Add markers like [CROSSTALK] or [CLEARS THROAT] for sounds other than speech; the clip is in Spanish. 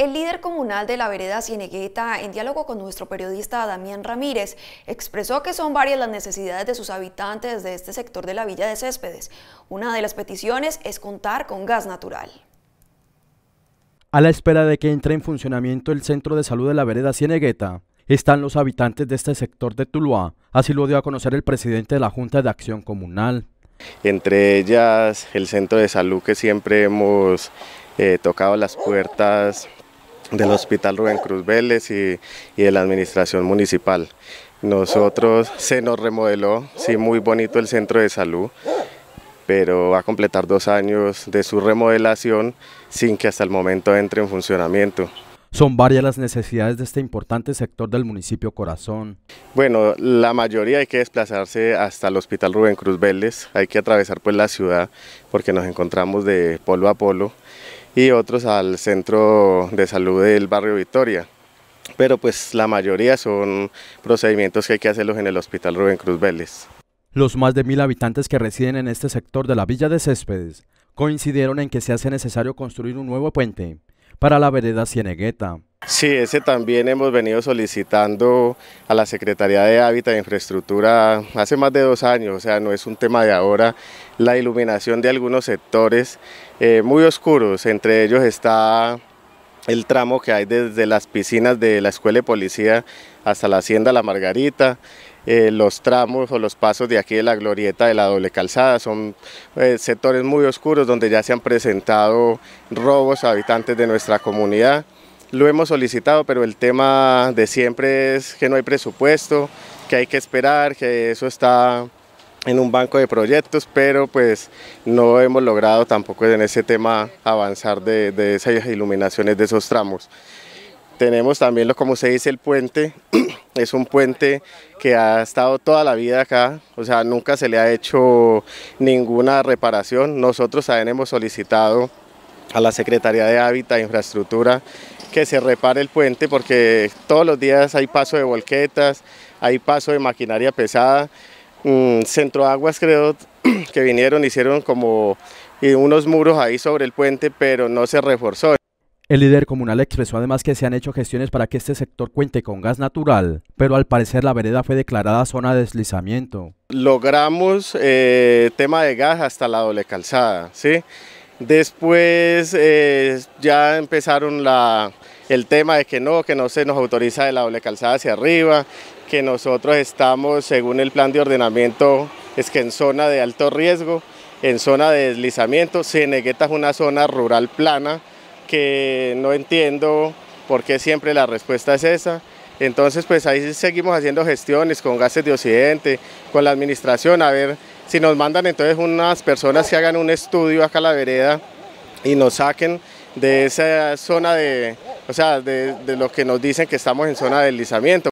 El líder comunal de la vereda Cienegueta, en diálogo con nuestro periodista Damián Ramírez, expresó que son varias las necesidades de sus habitantes de este sector de la Villa de Céspedes. Una de las peticiones es contar con gas natural. A la espera de que entre en funcionamiento el Centro de Salud de la vereda Cienegueta, están los habitantes de este sector de Tuluá, así lo dio a conocer el presidente de la Junta de Acción Comunal. Entre ellas, el Centro de Salud que siempre hemos eh, tocado las puertas del Hospital Rubén Cruz Vélez y, y de la Administración Municipal. Nosotros se nos remodeló, sí, muy bonito el centro de salud, pero va a completar dos años de su remodelación sin que hasta el momento entre en funcionamiento. Son varias las necesidades de este importante sector del municipio Corazón. Bueno, la mayoría hay que desplazarse hasta el Hospital Rubén Cruz Vélez, hay que atravesar pues la ciudad porque nos encontramos de polo a polo y otros al centro de salud del barrio Victoria. Pero pues la mayoría son procedimientos que hay que hacerlos en el Hospital Rubén Cruz Vélez. Los más de mil habitantes que residen en este sector de la Villa de Céspedes coincidieron en que se hace necesario construir un nuevo puente para la vereda Cienegueta, Sí, ese también hemos venido solicitando a la Secretaría de Hábitat e Infraestructura hace más de dos años, o sea, no es un tema de ahora, la iluminación de algunos sectores eh, muy oscuros, entre ellos está el tramo que hay desde las piscinas de la Escuela de Policía hasta la Hacienda La Margarita, eh, los tramos o los pasos de aquí de la glorieta de la doble calzada. Son eh, sectores muy oscuros donde ya se han presentado robos a habitantes de nuestra comunidad. Lo hemos solicitado, pero el tema de siempre es que no hay presupuesto, que hay que esperar, que eso está en un banco de proyectos, pero pues no hemos logrado tampoco en ese tema avanzar de, esas iluminaciones de esos tramos. Tenemos también, lo, como se dice, el puente, [CLEARS THROAT] es un puente que ha estado toda la vida acá, o sea, nunca se le ha hecho ninguna reparación. Nosotros también hemos solicitado a la Secretaría de Hábitat e Infraestructura que se repare el puente porque todos los días hay paso de volquetas, hay paso de maquinaria pesada. Mm, centro aguas creo [CLEARS THROAT] que vinieron, hicieron como eh, unos muros ahí sobre el puente, pero no se reforzó. El líder comunal expresó además que se han hecho gestiones para que este sector cuente con gas natural, pero al parecer la vereda fue declarada zona de deslizamiento. Logramos eh, tema de gas hasta la doble calzada, ¿sí? Después eh, ya empezaron la, el tema de que no, que no se nos autoriza de la doble calzada hacia arriba, que nosotros estamos, según el plan de ordenamiento, es que en zona de alto riesgo, en zona de deslizamiento, Cenegueta es una zona rural plana, que no entiendo por qué siempre la respuesta es esa. Entonces, pues ahí seguimos haciendo gestiones con gases de Occidente, con la administración, a ver si nos mandan entonces unas personas que hagan un estudio acá a la vereda y nos saquen de esa zona de, o sea, de, de lo que nos dicen que estamos en zona de deslizamiento.